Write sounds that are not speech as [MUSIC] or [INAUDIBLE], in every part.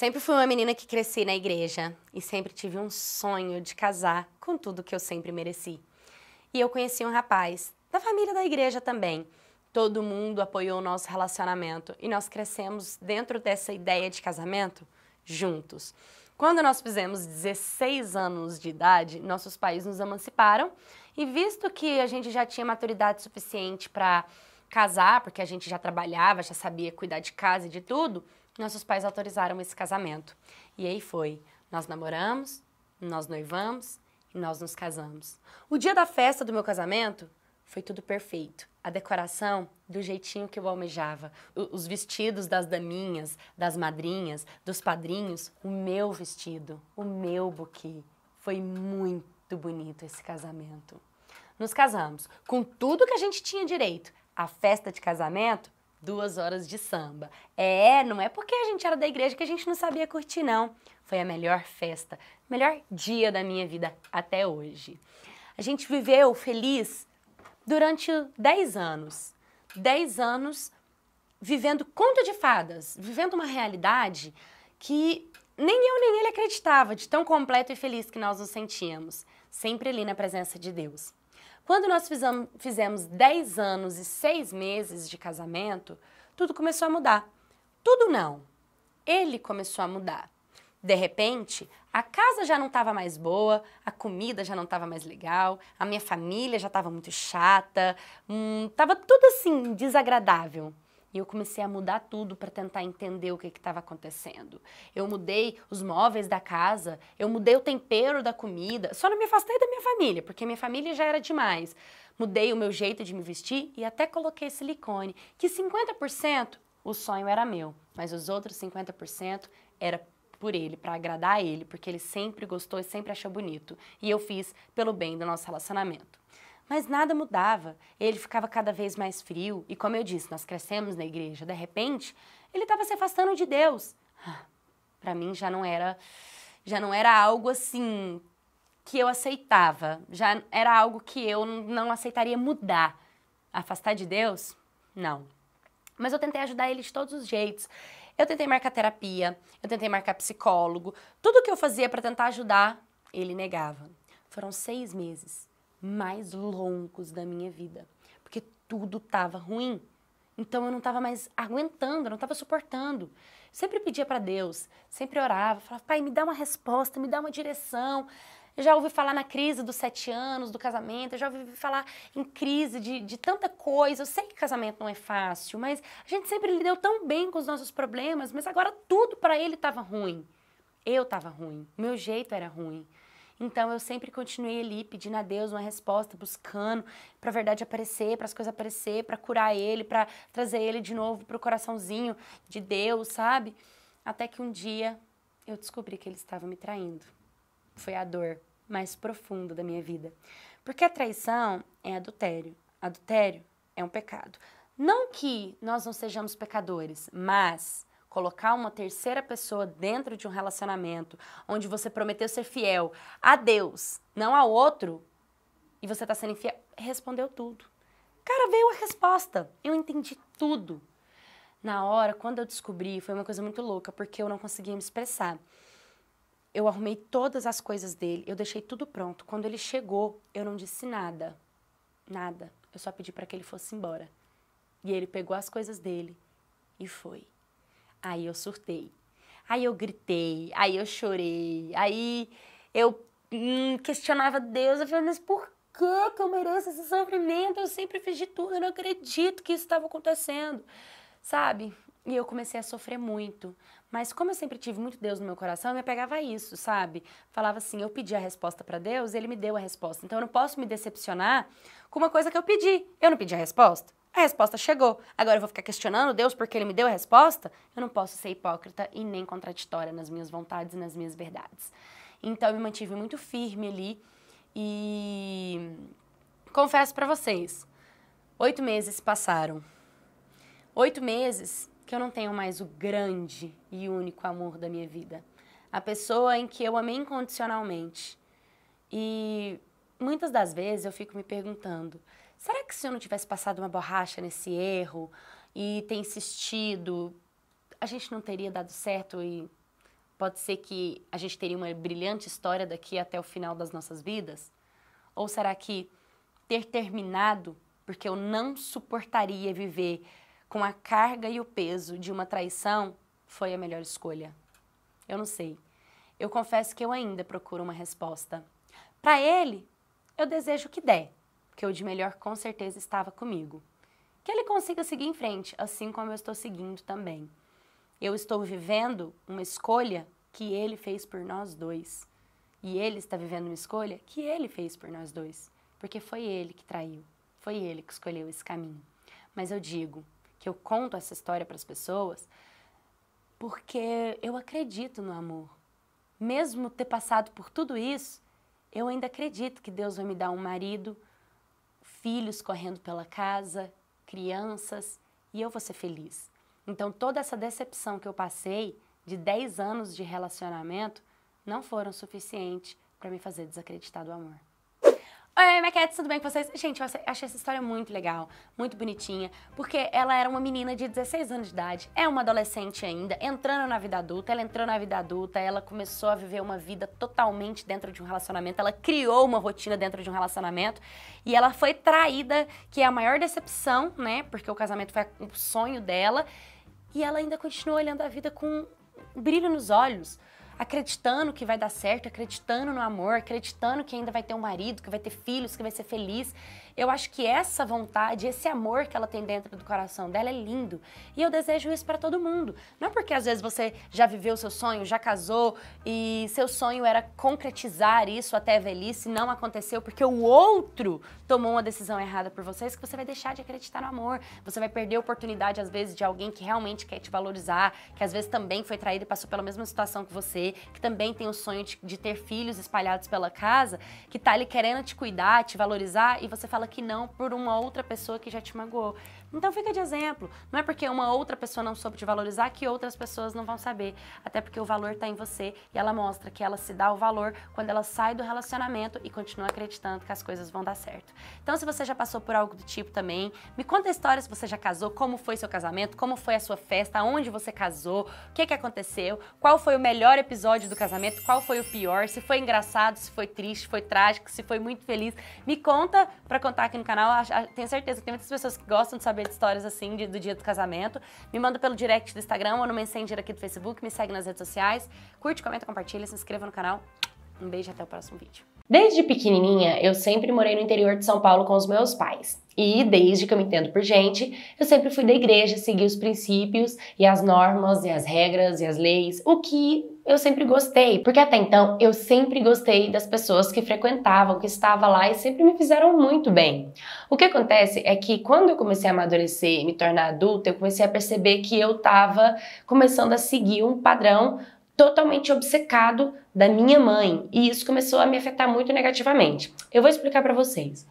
Sempre fui uma menina que cresci na igreja e sempre tive um sonho de casar com tudo que eu sempre mereci. E eu conheci um rapaz, da família da igreja também. Todo mundo apoiou o nosso relacionamento e nós crescemos dentro dessa ideia de casamento juntos. Quando nós fizemos 16 anos de idade, nossos pais nos emanciparam e, visto que a gente já tinha maturidade suficiente para casar, porque a gente já trabalhava, já sabia cuidar de casa e de tudo, nossos pais autorizaram esse casamento. E aí foi. Nós namoramos, nós noivamos e nós nos casamos. O dia da festa do meu casamento foi tudo perfeito. A decoração do jeitinho que eu almejava. os vestidos das daminhas, das madrinhas, dos padrinhos, o meu vestido, o meu buquê. Foi muito bonito esse casamento. Nos casamos com tudo que a gente tinha direito. A festa de casamento duas horas de samba. É, não é porque a gente era da igreja que a gente não sabia curtir, não. Foi a melhor festa, melhor dia da minha vida até hoje. A gente viveu feliz durante 10 anos. 10 anos vivendo conto de fadas, vivendo uma realidade que nem eu nem ele acreditava de tão completo e feliz que nós nos sentíamos, sempre ali na presença de Deus. Quando nós fizemos, 10 anos e 6 meses de casamento, tudo começou a mudar. Tudo não. Ele começou a mudar. De repente, a casa já não estava mais boa, a comida já não estava mais legal, a minha família já estava muito chata, estava hum, tudo assim desagradável. E eu comecei a mudar tudo para tentar entender o que estava acontecendo. Eu mudei os móveis da casa, eu mudei o tempero da comida, só não me afastei da minha família, porque minha família já era demais. Mudei o meu jeito de me vestir e até coloquei silicone, que 50% o sonho era meu, mas os outros 50% era por ele, para agradar a ele, porque ele sempre gostou e sempre achou bonito. E eu fiz pelo bem do nosso relacionamento. Mas nada mudava. Ele ficava cada vez mais frio e, como eu disse, nós crescemos na igreja. De repente, ele estava se afastando de Deus. Ah, para mim já não era já não era algo assim que eu aceitava. Já era algo que eu não aceitaria mudar. Afastar de Deus? Não. Mas eu tentei ajudar ele de todos os jeitos. Eu tentei marcar terapia, eu tentei marcar psicólogo. Tudo que eu fazia para tentar ajudar, ele negava. Foram seis meses mais longos da minha vida, porque tudo estava ruim. Então eu não estava mais aguentando, eu não estava suportando. Sempre pedia para Deus, sempre orava, falava: Pai, me dá uma resposta, me dá uma direção. Eu já ouvi falar na crise dos sete anos, do casamento, eu já ouvi falar em crise de, de tanta coisa. Eu sei que casamento não é fácil, mas a gente sempre lidou tão bem com os nossos problemas, mas agora tudo para ele estava ruim. Eu estava ruim, meu jeito era ruim. Então eu sempre continuei ali pedindo a Deus uma resposta, buscando para a verdade aparecer, para as coisas aparecer, para curar ele, para trazer ele de novo para o coraçãozinho de Deus, sabe? Até que um dia eu descobri que ele estava me traindo. Foi a dor mais profunda da minha vida. Porque a traição é adultério. Adultério é um pecado. Não que nós não sejamos pecadores, mas colocar uma terceira pessoa dentro de um relacionamento onde você prometeu ser fiel a Deus, não ao outro, e você está sendo infiel, respondeu tudo. Cara, veio a resposta. Eu entendi tudo. Na hora, quando eu descobri, foi uma coisa muito louca, porque eu não conseguia me expressar. Eu arrumei todas as coisas dele, eu deixei tudo pronto. Quando ele chegou, eu não disse nada. Nada. Eu só pedi para que ele fosse embora. E ele pegou as coisas dele e foi. Aí eu surtei. Aí eu gritei, aí eu chorei, aí eu hum, questionava Deus, eu falei, mas por que, que eu mereço esse sofrimento? Eu sempre fiz de tudo, eu não acredito que isso estava acontecendo, sabe? E eu comecei a sofrer muito. Mas como eu sempre tive muito Deus no meu coração, eu me apegava a isso, sabe? Falava assim, eu pedi a resposta para Deus, ele me deu a resposta. Então eu não posso me decepcionar com uma coisa que eu pedi. Eu não pedi a resposta. A resposta chegou. Agora eu vou ficar questionando Deus porque ele me deu a resposta? Eu não posso ser hipócrita e nem contraditória nas minhas vontades e nas minhas verdades. Então eu me mantive muito firme ali e confesso para vocês, oito meses passaram. Oito meses que eu não tenho mais o grande e único amor da minha vida. A pessoa em que eu amei incondicionalmente. E muitas das vezes eu fico me perguntando, será que se eu não tivesse passado uma borracha nesse erro e ter insistido, a gente não teria dado certo e pode ser que a gente teria uma brilhante história daqui até o final das nossas vidas? Ou será que ter terminado porque eu não suportaria viver com a carga e o peso de uma traição foi a melhor escolha? Eu não sei. Eu confesso que eu ainda procuro uma resposta. Para ele, eu desejo que dê porque o de melhor com certeza estava comigo. Que ele consiga seguir em frente, assim como eu estou seguindo também. Eu estou vivendo uma escolha que ele fez por nós dois. E ele está vivendo uma escolha que ele fez por nós dois. Porque foi ele que traiu, foi ele que escolheu esse caminho. Mas eu digo que eu conto essa história para as pessoas porque eu acredito no amor. Mesmo ter passado por tudo isso, eu ainda acredito que Deus vai me dar um marido filhos correndo pela casa, crianças, e eu vou ser feliz. Então, toda essa decepção que eu passei de 10 anos de relacionamento não foram suficientes para me fazer desacreditar do amor. Oi, Maquete, tudo bem com vocês? Gente, eu achei essa história muito legal, muito bonitinha, porque ela era uma menina de 16 anos de idade, é uma adolescente ainda, entrando na vida adulta, ela entrou na vida adulta, ela começou a viver uma vida totalmente dentro de um relacionamento, ela criou uma rotina dentro de um relacionamento e ela foi traída, que é a maior decepção, né? Porque o casamento foi o sonho dela, e ela ainda continua olhando a vida com um brilho nos olhos acreditando que vai dar certo, acreditando no amor, acreditando que ainda vai ter um marido, que vai ter filhos, que vai ser feliz. Eu acho que essa vontade, esse amor que ela tem dentro do coração dela é lindo. E eu desejo isso para todo mundo. Não é porque às vezes você já viveu seu sonho, já casou e seu sonho era concretizar isso até a velhice, não aconteceu porque o outro tomou uma decisão errada por vocês que você vai deixar de acreditar no amor. Você vai perder a oportunidade às vezes de alguém que realmente quer te valorizar, que às vezes também foi traído e passou pela mesma situação que você, que também tem o sonho de, de ter filhos espalhados pela casa, que tá ali querendo te cuidar, te valorizar e você fala que não por uma outra pessoa que já te magoou. Então fica de exemplo. Não é porque uma outra pessoa não soube te valorizar que outras pessoas não vão saber. Até porque o valor está em você e ela mostra que ela se dá o valor quando ela sai do relacionamento e continua acreditando que as coisas vão dar certo. Então se você já passou por algo do tipo também, me conta a história se você já casou, como foi seu casamento, como foi a sua festa, onde você casou, o que, que aconteceu, qual foi o melhor episódio do casamento, qual foi o pior, se foi engraçado, se foi triste, foi trágico, se foi muito feliz. Me conta para contar aqui no canal. Ah, tenho certeza que tem muitas pessoas que gostam de saber saber de histórias assim de, do dia do casamento. Me manda pelo direct do Instagram ou no Messenger aqui do Facebook, me segue nas redes sociais. Curte, comenta, compartilha, se inscreva no canal. Um beijo e até o próximo vídeo. Desde pequenininha, eu sempre morei no interior de São Paulo com os meus pais. E desde que eu me entendo por gente, eu sempre fui da igreja, segui os princípios e as normas e as regras e as leis, o que eu sempre gostei, porque até então eu sempre gostei das pessoas que frequentavam, que estavam lá e sempre me fizeram muito bem. O que acontece é que quando eu comecei a amadurecer e me tornar adulta, eu comecei a perceber que eu estava começando a seguir um padrão totalmente obcecado da minha mãe, e isso começou a me afetar muito negativamente. Eu vou explicar para vocês.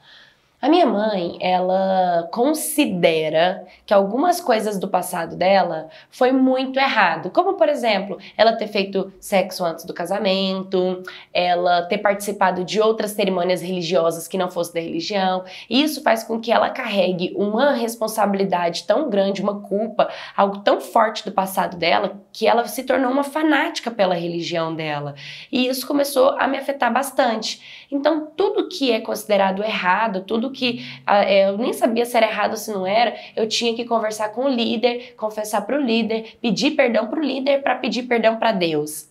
A minha mãe, ela considera que algumas coisas do passado dela foi muito errado, como por exemplo, ela ter feito sexo antes do casamento, ela ter participado de outras cerimônias religiosas que não fosse da religião. E isso faz com que ela carregue uma responsabilidade tão grande, uma culpa, algo tão forte do passado dela que ela se tornou uma fanática pela religião dela. E isso começou a me afetar bastante. Então, tudo que é considerado errado, tudo que ah, é, eu nem sabia se era errado ou se não era, eu tinha que conversar com o líder, confessar para o líder, pedir perdão para o líder para pedir perdão para Deus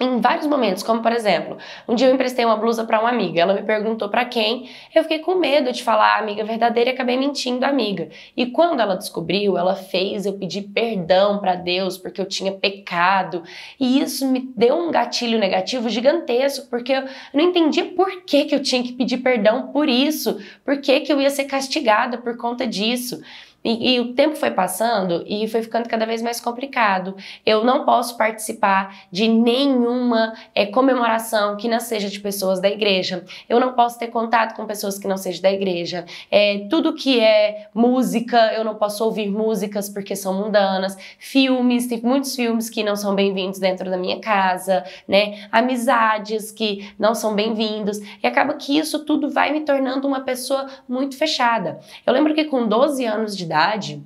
em vários momentos, como por exemplo, um dia eu emprestei uma blusa para uma amiga, ela me perguntou para quem, eu fiquei com medo de falar a ah, amiga verdadeira e acabei mentindo a amiga. E quando ela descobriu, ela fez eu pedir perdão para Deus porque eu tinha pecado. E isso me deu um gatilho negativo gigantesco, porque eu não entendia por que, que eu tinha que pedir perdão por isso, por que, que eu ia ser castigada por conta disso. E, e, o tempo foi passando e foi ficando cada vez mais complicado. Eu não posso participar de nenhuma é, comemoração que não seja de pessoas da igreja. Eu não posso ter contato com pessoas que não sejam da igreja. É, tudo que é música, eu não posso ouvir músicas porque são mundanas. Filmes, tem muitos filmes que não são bem-vindos dentro da minha casa, né? Amizades que não são bem-vindos. E acaba que isso tudo vai me tornando uma pessoa muito fechada. Eu lembro que com 12 anos de idade,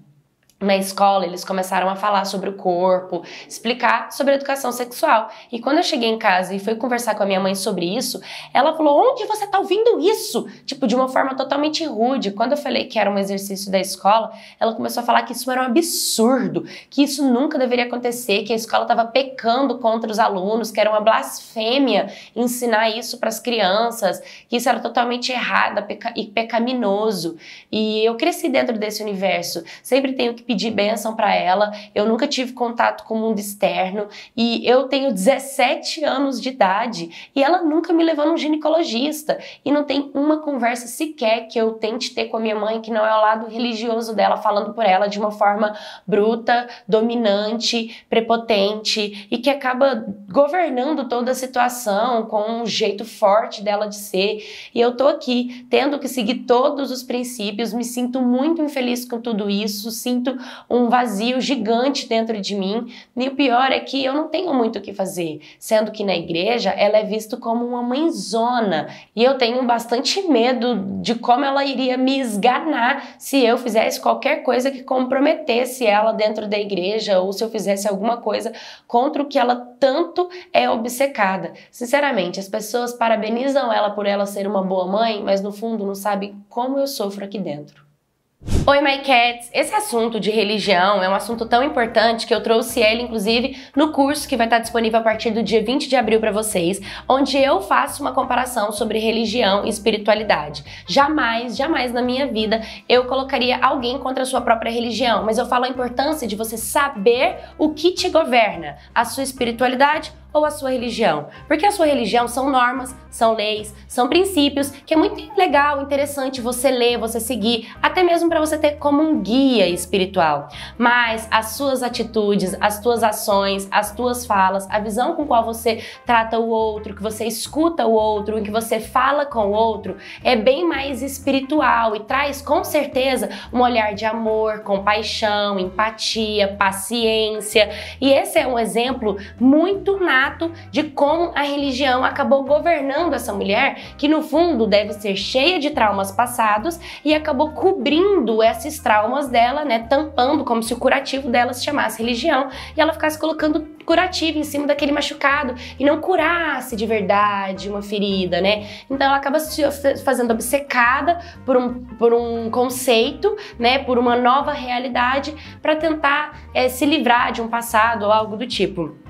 na escola, eles começaram a falar sobre o corpo, explicar sobre a educação sexual. E quando eu cheguei em casa e fui conversar com a minha mãe sobre isso, ela falou: "Onde você tá ouvindo isso?" Tipo, de uma forma totalmente rude. Quando eu falei que era um exercício da escola, ela começou a falar que isso era um absurdo, que isso nunca deveria acontecer, que a escola estava pecando contra os alunos, que era uma blasfêmia ensinar isso para as crianças, que isso era totalmente errado peca e pecaminoso. E eu cresci dentro desse universo. Sempre tenho que pedi bênção para ela. Eu nunca tive contato com o mundo externo e eu tenho 17 anos de idade e ela nunca me levou num ginecologista e não tem uma conversa sequer que eu tente ter com a minha mãe que não é ao lado religioso dela falando por ela de uma forma bruta, dominante, prepotente e que acaba governando toda a situação com um jeito forte dela de ser. E eu tô aqui tendo que seguir todos os princípios, me sinto muito infeliz com tudo isso, sinto um vazio gigante dentro de mim. E o pior é que eu não tenho muito o que fazer, sendo que na igreja ela é vista como uma mãezona e eu tenho bastante medo de como ela iria me esganar se eu fizesse qualquer coisa que comprometesse ela dentro da igreja ou se eu fizesse alguma coisa contra o que ela tanto é obcecada. Sinceramente, as pessoas parabenizam ela por ela ser uma boa mãe, mas no fundo não sabe como eu sofro aqui dentro. Oi, My Cats! Esse assunto de religião é um assunto tão importante que eu trouxe ele, inclusive, no curso que vai estar disponível a partir do dia 20 de abril para vocês, onde eu faço uma comparação sobre religião e espiritualidade. Jamais, jamais na minha vida eu colocaria alguém contra a sua própria religião, mas eu falo a importância de você saber o que te governa, a sua espiritualidade ou a sua religião. Porque a sua religião são normas, são leis, são princípios que é muito legal, interessante você ler, você seguir, até mesmo para você ter como um guia espiritual, mas as suas atitudes, as suas ações, as tuas falas, a visão com qual você trata o outro, que você escuta o outro, que você fala com o outro, é bem mais espiritual e traz com certeza um olhar de amor, compaixão, empatia, paciência. E esse é um exemplo muito nato de como a religião acabou governando essa mulher, que no fundo deve ser cheia de traumas passados e acabou cobrindo esses traumas dela, né? Tampando, como se o curativo dela se chamasse religião, e ela ficasse colocando curativo em cima daquele machucado e não curasse de verdade uma ferida, né? Então ela acaba se fazendo obcecada por um, por um conceito, né? Por uma nova realidade para tentar é, se livrar de um passado ou algo do tipo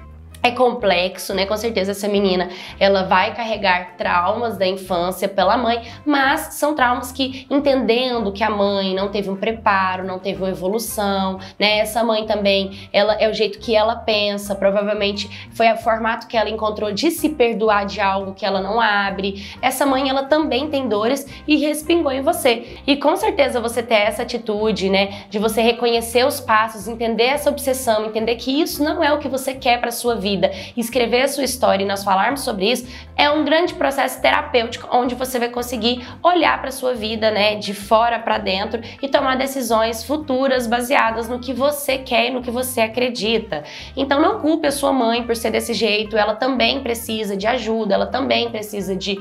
é complexo, né? Com certeza essa menina, ela vai carregar traumas da infância pela mãe, mas são traumas que entendendo que a mãe não teve um preparo, não teve uma evolução, né? Essa mãe também, ela é o jeito que ela pensa, provavelmente foi o formato que ela encontrou de se perdoar de algo que ela não abre. Essa mãe, ela também tem dores e respingou em você. E com certeza você ter essa atitude, né, de você reconhecer os passos, entender essa obsessão, entender que isso não é o que você quer para sua vida vida, escrever a sua história e nós falarmos sobre isso, é um grande processo terapêutico onde você vai conseguir olhar para sua vida, né, de fora para dentro e tomar decisões futuras baseadas no que você quer e no que você acredita. Então não culpe a sua mãe por ser desse jeito, ela também precisa de ajuda, ela também precisa de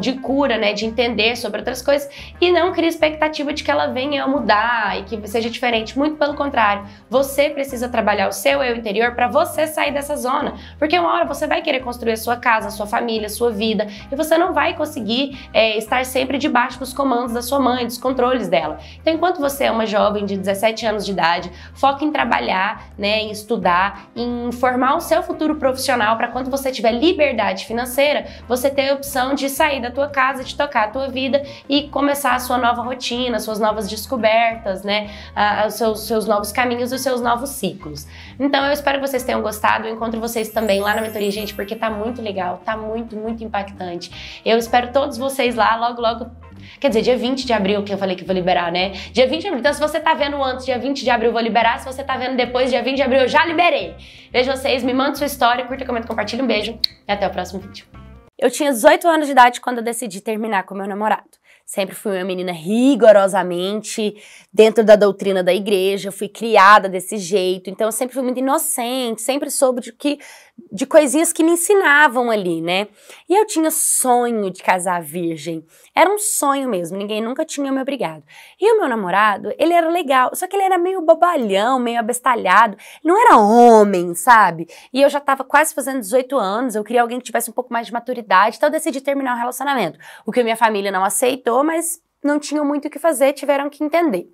de cura, né, de entender sobre outras coisas e não crie expectativa de que ela venha mudar e que seja diferente, muito pelo contrário. Você precisa trabalhar o seu eu interior para você sair dessa zona funciona. Porque uma hora você vai querer construir a sua casa, a sua família, a sua vida, e você não vai conseguir é, estar sempre debaixo dos comandos da sua mãe, dos controles dela. Então, enquanto você é uma jovem de 17 anos de idade, foca em trabalhar, né, em estudar, em formar o seu futuro profissional para quando você tiver liberdade financeira, você ter a opção de sair da tua casa, de tocar a tua vida e começar a sua nova rotina, suas novas descobertas, né, os seus, seus novos caminhos, os seus novos ciclos. Então, eu espero que vocês tenham gostado. Eu encontro vocês também lá na mentoria, gente, porque tá muito legal, tá muito, muito impactante. Eu espero todos vocês lá logo, logo. Quer dizer, dia 20 de abril que eu falei que vou liberar, né? Dia 20 de abril. Então, se você tá vendo antes, dia 20 de abril eu vou liberar. Se você tá vendo depois, dia 20 de abril eu já liberei. Vejo vocês, me manda sua história, curta, comenta, compartilha. Um beijo e até o próximo vídeo. Eu tinha 18 anos de idade quando eu decidi terminar com meu namorado. Sempre fui uma menina rigorosamente dentro da doutrina da igreja, fui criada desse jeito, então eu sempre fui muito inocente, sempre soube de que de coisinhas que me ensinavam ali, né? E eu tinha sonho de casar virgem. Era um sonho mesmo, ninguém nunca tinha me obrigado. E o meu namorado, ele era legal, só que ele era meio bobalhão, meio abestalhado. Não era homem, sabe? E eu já tava quase fazendo 18 anos, eu queria alguém que tivesse um pouco mais de maturidade, então eu decidi terminar o relacionamento. O que minha família não aceitou, mas não tinham muito o que fazer, tiveram que entender.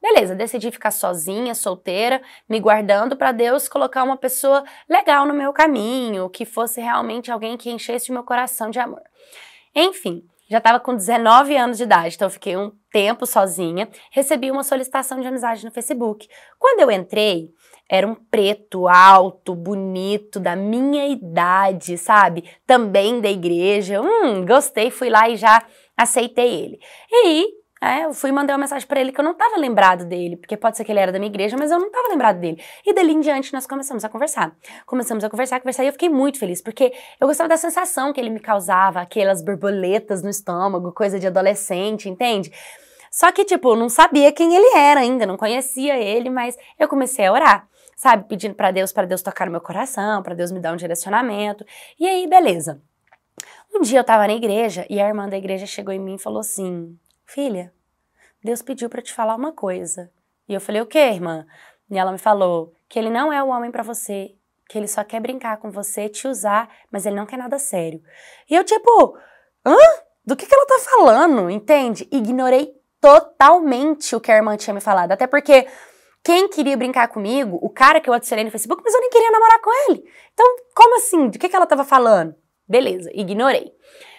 Beleza, decidi ficar sozinha, solteira, me guardando para Deus colocar uma pessoa legal no meu caminho, que fosse realmente alguém que enchesse o meu coração de amor. Enfim, já estava com 19 anos de idade, então fiquei um tempo sozinha. Recebi uma solicitação de amizade no Facebook. Quando eu entrei, era um preto, alto, bonito, da minha idade, sabe? Também da igreja. Hum, gostei, fui lá e já aceitei ele. E é, eu fui mandar uma mensagem para ele que eu não estava lembrado dele, porque pode ser que ele era da minha igreja, mas eu não estava lembrado dele. E dali em diante nós começamos a conversar. Começamos a conversar, conversar, e eu fiquei muito feliz, porque eu gostava da sensação que ele me causava, aquelas borboletas no estômago, coisa de adolescente, entende? Só que, tipo, eu não sabia quem ele era ainda, não conhecia ele, mas eu comecei a orar, sabe? Pedindo para Deus, para Deus tocar no meu coração, para Deus me dar um direcionamento. E aí, beleza. Um dia eu estava na igreja e a irmã da igreja chegou em mim e falou assim: Filha, Deus pediu para te falar uma coisa. E eu falei: O que, irmã? E ela me falou que ele não é o homem para você, que ele só quer brincar com você, te usar, mas ele não quer nada sério. E eu, tipo, hã? Do que, que ela tá falando? Entende? Ignorei totalmente o que a irmã tinha me falado. Até porque quem queria brincar comigo, o cara que eu adicionei no Facebook, mas eu nem queria namorar com ele. Então, como assim? Do que, que ela tava falando? Beleza, ignorei.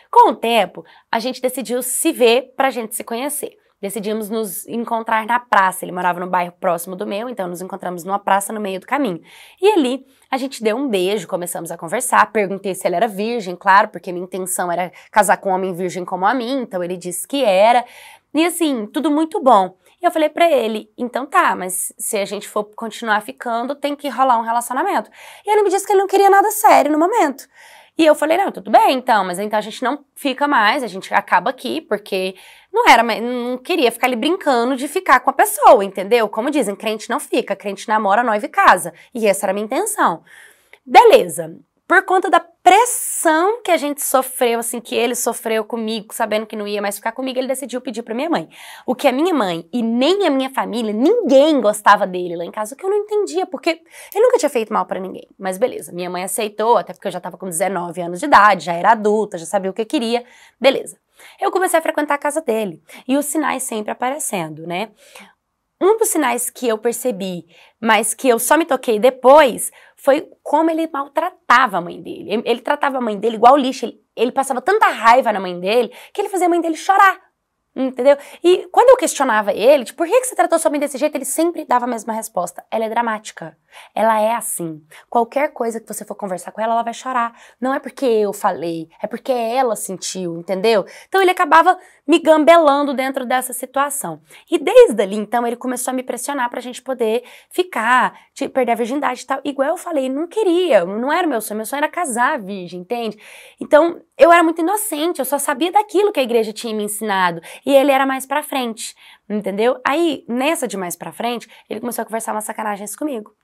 Com o tempo, a gente decidiu se ver para a gente se conhecer. Decidimos nos encontrar na praça. Ele morava no bairro próximo do meu, então nos encontramos numa praça no meio do caminho. E ali a gente deu um beijo, começamos a conversar. Perguntei se ele era virgem, claro, porque minha intenção era casar com um homem virgem como a mim, então ele disse que era. E assim, tudo muito bom. E eu falei para ele, então tá, mas se a gente for continuar ficando, tem que rolar um relacionamento. E ele me disse que ele não queria nada sério no momento. E eu falei, não, tudo bem, então, mas então a gente não fica mais, a gente acaba aqui, porque não era, não queria ficar ali brincando de ficar com a pessoa, entendeu? Como dizem, crente não fica, crente namora, noiva e casa. E essa era a minha intenção. Beleza. Por conta da pressão que a gente sofreu, assim, que ele sofreu comigo, sabendo que não ia mais ficar comigo, ele decidiu pedir para minha mãe. O que a minha mãe e nem a minha família, ninguém gostava dele lá em casa, o que eu não entendia, porque ele nunca tinha feito mal para ninguém. Mas beleza, minha mãe aceitou, até porque eu já tava com 19 anos de idade, já era adulta, já sabia o que queria. Beleza. Eu comecei a frequentar a casa dele e os sinais sempre aparecendo, né? Um dos sinais que eu percebi, mas que eu só me toquei depois, foi como ele maltratava a mãe dele. Ele, ele tratava a mãe dele igual lixo. Ele, ele, passava tanta raiva na mãe dele que ele fazia a mãe dele chorar. Entendeu? E quando eu questionava ele, tipo, por que, que você tratou sua mãe desse jeito? Ele sempre dava a mesma resposta. Ela é dramática. Ela é assim. Qualquer coisa que você for conversar com ela, ela vai chorar. Não é porque eu falei, é porque ela sentiu, entendeu? Então ele acabava me gambelando dentro dessa situação. E desde ali, então, ele começou a me pressionar pra gente poder ficar, perder a virgindade e tal. Igual eu falei, não queria, não era meu sonho, meu sonho era casar virgem, entende? Então, eu era muito inocente, eu só sabia daquilo que a igreja tinha me ensinado. E ele era mais pra frente, entendeu? Aí, nessa de mais pra frente, ele começou a conversar umas sacanagens comigo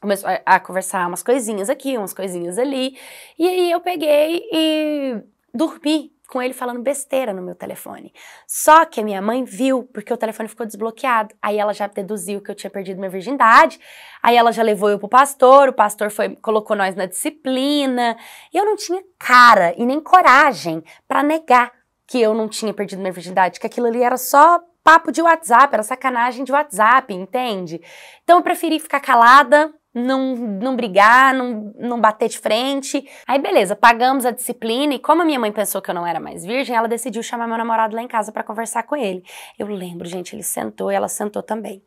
começou a, conversar umas coisinhas aqui, umas coisinhas ali. E aí eu peguei e dormi com ele falando besteira no meu telefone. Só que a minha mãe viu, porque o telefone ficou desbloqueado. Aí ela já deduziu que eu tinha perdido minha virgindade. Aí ela já levou eu pro pastor, o pastor foi colocou nós na disciplina. E eu não tinha cara e nem coragem para negar que eu não tinha perdido minha virgindade, que aquilo ali era só papo de WhatsApp, era sacanagem de WhatsApp, entende? Então eu preferi ficar calada, não, não brigar, não, não bater de frente. Aí beleza, pagamos a disciplina e como a minha mãe pensou que eu não era mais virgem, ela decidiu chamar meu namorado lá em casa para conversar com ele. Eu lembro, gente, ele sentou e ela sentou também.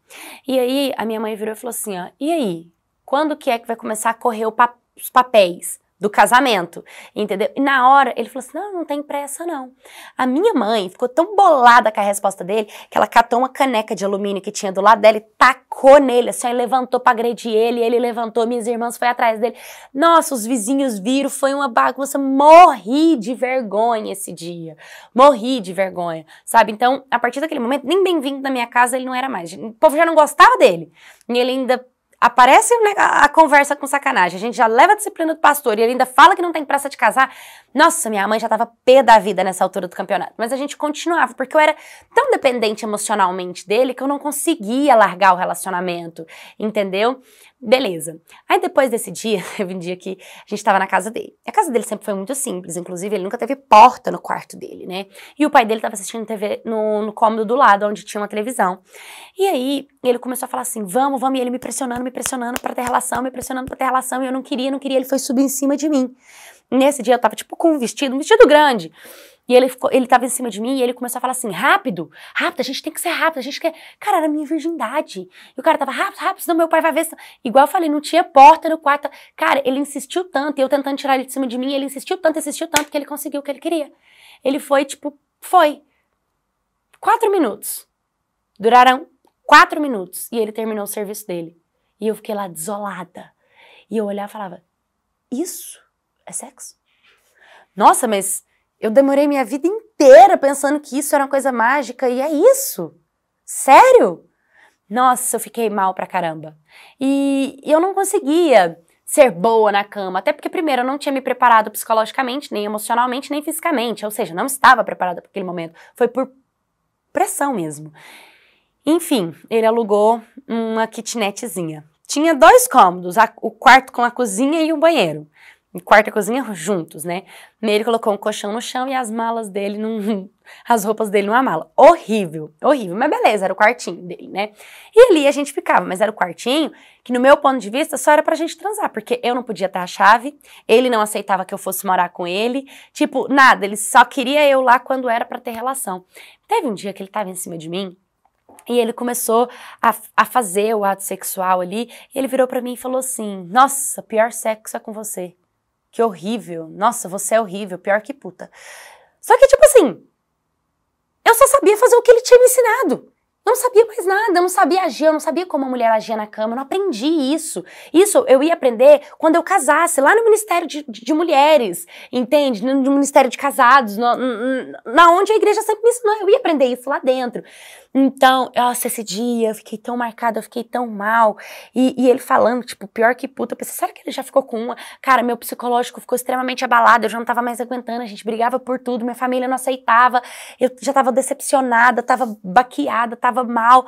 E aí a minha mãe virou e falou assim, ó, e aí, quando que é que vai começar a correr pa os papéis? do casamento, entendeu? E na hora ele falou assim: não, não tem pressa não. A minha mãe ficou tão bolada com a resposta dele que ela catou uma caneca de alumínio que tinha do lado dela e tacou nele, assim, levantou pra agredir ele, ele levantou, minhas irmãs foi atrás dele. Nossa, os vizinhos viram, foi uma bagunça, morri de vergonha esse dia, morri de vergonha, sabe? Então, a partir daquele momento, nem bem-vindo na minha casa ele não era mais. O povo já não gostava dele, e ele ainda aparece né, a conversa com sacanagem, a gente já leva a disciplina do pastor e ele ainda fala que não tem pressa de casar. Nossa, minha mãe já tava pé da vida nessa altura do campeonato. Mas a gente continuava, porque eu era tão dependente emocionalmente dele que eu não conseguia largar o relacionamento, entendeu? Beleza. Aí depois desse dia, [LAUGHS] teve um dia que a gente estava na casa dele. A casa dele sempre foi muito simples, inclusive ele nunca teve porta no quarto dele, né? E o pai dele estava assistindo TV no, no, cômodo do lado, onde tinha uma televisão. E aí ele começou a falar assim: vamos, vamos, e ele me pressionando, me pressionando para ter relação, me pressionando para ter relação, e eu não queria, não queria, ele foi subir em cima de mim. Nesse dia eu tava tipo com um vestido, um vestido grande. E ele ficou, ele tava em cima de mim e ele começou a falar assim: rápido, rápido, a gente tem que ser rápido, a gente quer. Cara, era minha virgindade. E o cara tava rápido, rápido, senão meu pai vai ver. Igual eu falei, não tinha porta no quarto. Cara, ele insistiu tanto, eu tentando tirar ele de cima de mim, ele insistiu tanto, insistiu tanto, que ele conseguiu o que ele queria. Ele foi, tipo, foi. Quatro minutos. Duraram quatro minutos e ele terminou o serviço dele. E eu fiquei lá desolada. E eu olhava e falava: Isso é sexo? Nossa, mas eu demorei minha vida inteira pensando que isso era uma coisa mágica e é isso. Sério? Nossa, eu fiquei mal pra caramba. E eu não conseguia ser boa na cama, até porque primeiro eu não tinha me preparado psicologicamente, nem emocionalmente, nem fisicamente, ou seja, não estava preparada para aquele momento. Foi por pressão mesmo. Enfim, ele alugou uma kitnetzinha. Tinha dois cômodos, a, o quarto com a cozinha e o banheiro quarto e cozinha juntos, né? Ele colocou um colchão no chão e as malas dele num, [LAUGHS] as roupas dele numa mala. Horrível, horrível, mas beleza, era o quartinho dele, né? E ali a gente ficava, mas era o quartinho que no meu ponto de vista só era pra gente transar, porque eu não podia ter a chave, ele não aceitava que eu fosse morar com ele, tipo, nada, ele só queria eu lá quando era para ter relação. Teve um dia que ele tava em cima de mim, e ele começou a, a fazer o ato sexual ali, e ele virou para mim e falou assim: "Nossa, pior sexo é com você" que horrível, nossa, você é horrível, pior que puta. Só que, tipo assim, eu só sabia fazer o que ele tinha me ensinado. Não sabia mais nada, não sabia agir, eu não sabia como a mulher agia na cama, eu não aprendi isso. Isso eu ia aprender quando eu casasse, lá no Ministério de, de, de Mulheres, entende? No, no Ministério de Casados, no, no, na onde a igreja sempre me ensinou, eu ia aprender isso lá dentro. Então, nossa, esse dia eu fiquei tão marcada, eu fiquei tão mal. E, e ele falando, tipo, pior que puta, eu pensei, será que ele já ficou com uma? Cara, meu psicológico ficou extremamente abalado, eu já não tava mais aguentando, a gente brigava por tudo, minha família não aceitava, eu já tava decepcionada, tava baqueada, tava mal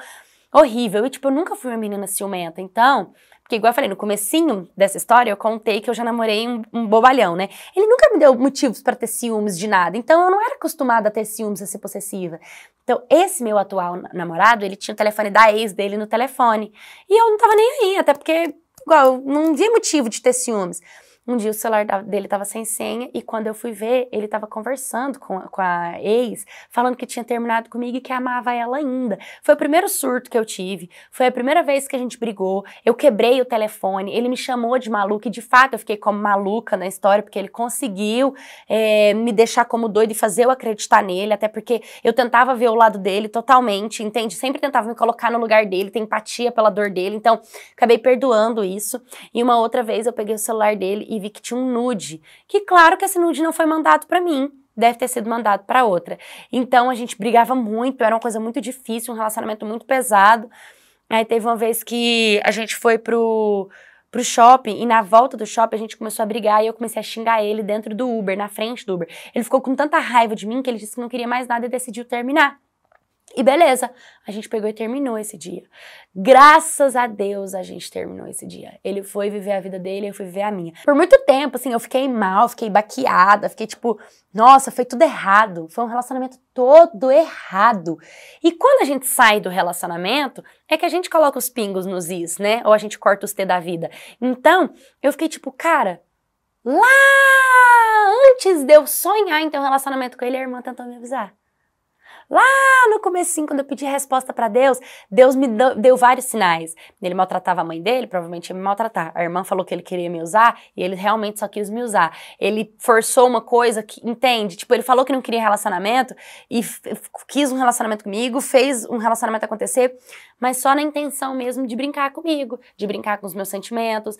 horrível. E, tipo, eu nunca fui uma menina ciumenta. Então, porque, igual eu falei, no comecinho dessa história, eu contei que eu já namorei um, um bobalhão, né? Ele nunca me deu motivos para ter ciúmes de nada, então eu não era acostumada a ter ciúmes, a ser possessiva. Então, esse meu atual namorado, ele tinha o telefone da ex dele no telefone. E eu não tava nem aí, até porque, igual, não via motivo de ter ciúmes. Um dia o celular dele estava sem senha e quando eu fui ver, ele estava conversando com, com a ex, falando que tinha terminado comigo e que amava ela ainda. Foi o primeiro surto que eu tive, foi a primeira vez que a gente brigou, eu quebrei o telefone, ele me chamou de maluca e de fato eu fiquei como maluca na história, porque ele conseguiu é, me deixar como doido e fazer eu acreditar nele, até porque eu tentava ver o lado dele totalmente, entende? Sempre tentava me colocar no lugar dele, ter empatia pela dor dele, então acabei perdoando isso. E uma outra vez eu peguei o celular dele e vi que tinha um nude, que claro que esse nude não foi mandado para mim, deve ter sido mandado para outra. Então a gente brigava muito, era uma coisa muito difícil, um relacionamento muito pesado. Aí teve uma vez que a gente foi pro pro shopping e na volta do shopping a gente começou a brigar e eu comecei a xingar ele dentro do Uber, na frente do Uber. Ele ficou com tanta raiva de mim que ele disse que não queria mais nada e decidiu terminar. E beleza, a gente pegou e terminou esse dia. Graças a Deus a gente terminou esse dia. Ele foi viver a vida dele, eu fui viver a minha. Por muito tempo, assim, eu fiquei mal, fiquei baqueada, fiquei tipo, nossa, foi tudo errado. Foi um relacionamento todo errado. E quando a gente sai do relacionamento, é que a gente coloca os pingos nos is, né? Ou a gente corta os T da vida. Então, eu fiquei tipo, cara, lá antes de eu sonhar em ter um relacionamento com ele, a irmã tentou me avisar. Lá no começo, quando eu pedi resposta para Deus, Deus me deu, deu, vários sinais. Ele maltratava a mãe dele, provavelmente ia me maltratar. A irmã falou que ele queria me usar e ele realmente só quis me usar. Ele forçou uma coisa que, entende? Tipo, ele falou que não queria relacionamento e quis um relacionamento comigo, fez um relacionamento acontecer, mas só na intenção mesmo de brincar comigo, de brincar com os meus sentimentos.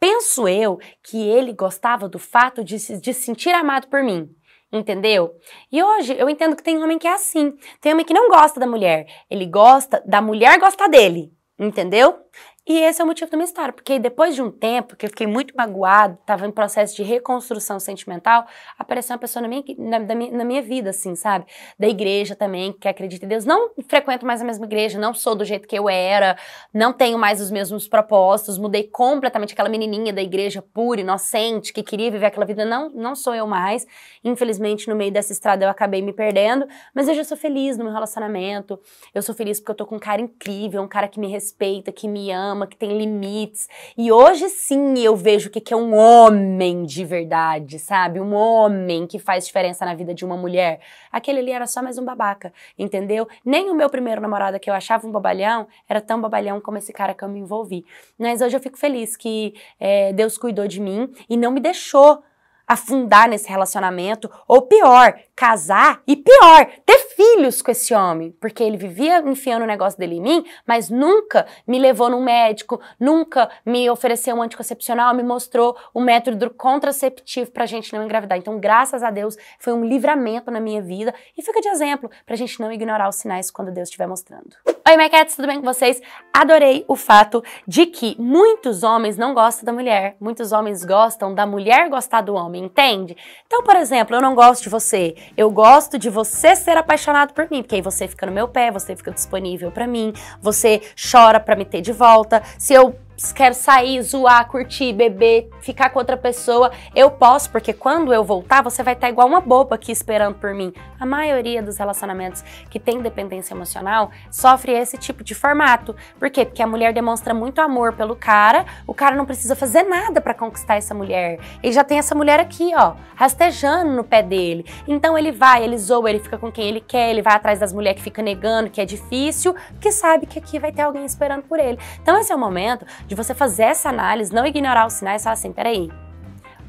Penso eu que ele gostava do fato de se de sentir amado por mim. Entendeu? E hoje eu entendo que tem homem que é assim. Tem homem que não gosta da mulher. Ele gosta da mulher gostar dele. Entendeu? E esse é o motivo da minha história, porque depois de um tempo que eu fiquei muito magoado, estava em processo de reconstrução sentimental, apareceu uma pessoa na minha, na, na, minha, na minha vida, assim, sabe? Da igreja também, que acredita em Deus. Não frequento mais a mesma igreja, não sou do jeito que eu era, não tenho mais os mesmos propósitos, mudei completamente aquela menininha da igreja pura, inocente, que queria viver aquela vida. Não, não sou eu mais. Infelizmente, no meio dessa estrada eu acabei me perdendo, mas eu já sou feliz no meu relacionamento, eu sou feliz porque eu tô com um cara incrível, um cara que me respeita, que me ama ama, que tem limites. E hoje sim eu vejo o que, que é um homem de verdade, sabe? Um homem que faz diferença na vida de uma mulher. Aquele ali era só mais um babaca, entendeu? Nem o meu primeiro namorado que eu achava um babalhão era tão babalhão como esse cara que eu me envolvi. Mas hoje eu fico feliz que é, Deus cuidou de mim e não me deixou afundar nesse relacionamento, ou pior, casar e pior, ter filhos com esse homem, porque ele vivia enfiando o negócio dele em mim, mas nunca me levou num médico, nunca me ofereceu um anticoncepcional, me mostrou o um método contraceptivo pra gente não engravidar. Então, graças a Deus, foi um livramento na minha vida e fica de exemplo pra gente não ignorar os sinais quando Deus estiver mostrando. Oi, Maquettes, tudo bem com vocês? Adorei o fato de que muitos homens não gostam da mulher, muitos homens gostam da mulher gostar do homem entende? Então, por exemplo, eu não gosto de você, eu gosto de você ser apaixonado por mim, porque aí você fica no meu pé, você fica disponível para mim, você chora para me ter de volta. Se eu quero sair, zoar, curtir, beber, ficar com outra pessoa, eu posso, porque quando eu voltar, você vai estar tá igual uma boba aqui esperando por mim. A maioria dos relacionamentos que tem dependência emocional sofre esse tipo de formato. Por quê? Porque a mulher demonstra muito amor pelo cara, o cara não precisa fazer nada para conquistar essa mulher. Ele já tem essa mulher aqui, ó, rastejando no pé dele. Então ele vai, ele zoa, ele fica com quem ele quer, ele vai atrás das mulheres que fica negando que é difícil, que sabe que aqui vai ter alguém esperando por ele. Então esse é o momento de você fazer essa análise, não ignorar os sinais e falar assim, peraí,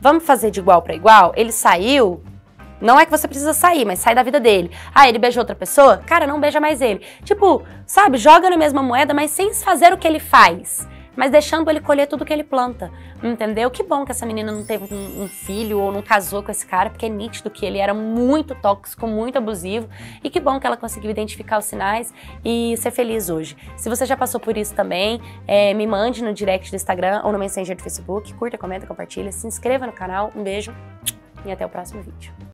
vamos fazer de igual para igual? Ele saiu? Não é que você precisa sair, mas sai da vida dele. Ah, ele beijou outra pessoa? Cara, não beija mais ele. Tipo, sabe, joga na mesma moeda, mas sem fazer o que ele faz mas deixando ele colher tudo que ele planta, entendeu? Que bom que essa menina não teve um, um filho ou não casou com esse cara, porque é nítido que ele era muito tóxico, muito abusivo, e que bom que ela conseguiu identificar os sinais e ser feliz hoje. Se você já passou por isso também, é, me mande no direct do Instagram ou no Messenger do Facebook, curta, comenta, compartilha, se inscreva no canal, um beijo e até o próximo vídeo.